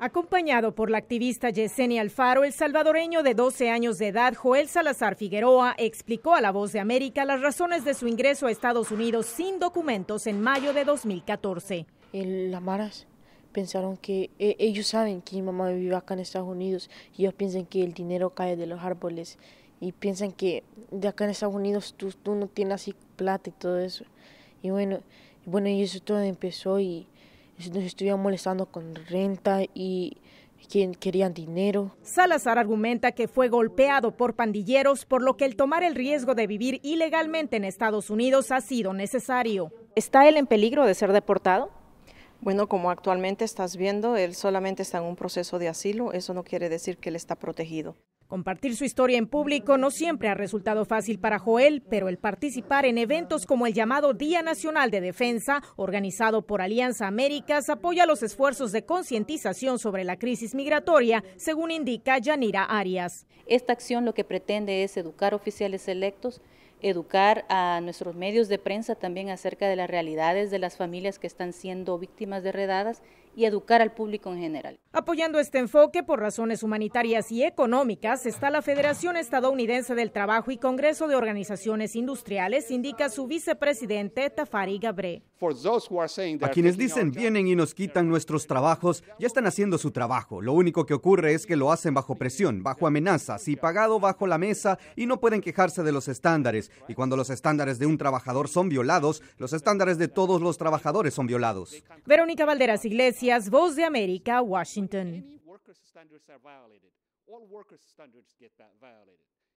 Acompañado por la activista Yesenia Alfaro, el salvadoreño de 12 años de edad, Joel Salazar Figueroa, explicó a La Voz de América las razones de su ingreso a Estados Unidos sin documentos en mayo de 2014. En las maras pensaron que eh, ellos saben que mi mamá vive acá en Estados Unidos y ellos piensan que el dinero cae de los árboles y piensan que de acá en Estados Unidos tú, tú no tienes así plata y todo eso. Y bueno, bueno y eso todo empezó y nos estuvieron molestando con renta y quien querían dinero. Salazar argumenta que fue golpeado por pandilleros, por lo que el tomar el riesgo de vivir ilegalmente en Estados Unidos ha sido necesario. ¿Está él en peligro de ser deportado? Bueno, como actualmente estás viendo, él solamente está en un proceso de asilo, eso no quiere decir que él está protegido. Compartir su historia en público no siempre ha resultado fácil para Joel, pero el participar en eventos como el llamado Día Nacional de Defensa, organizado por Alianza Américas, apoya los esfuerzos de concientización sobre la crisis migratoria, según indica Yanira Arias. Esta acción lo que pretende es educar oficiales electos educar a nuestros medios de prensa también acerca de las realidades de las familias que están siendo víctimas de redadas y educar al público en general. Apoyando este enfoque por razones humanitarias y económicas está la Federación Estadounidense del Trabajo y Congreso de Organizaciones Industriales, indica su vicepresidente Tafari Gabré. A quienes dicen vienen y nos quitan nuestros trabajos, ya están haciendo su trabajo. Lo único que ocurre es que lo hacen bajo presión, bajo amenazas y pagado bajo la mesa y no pueden quejarse de los estándares y cuando los estándares de un trabajador son violados, los estándares de todos los trabajadores son violados. Verónica Valderas Iglesias, Voz de América, Washington.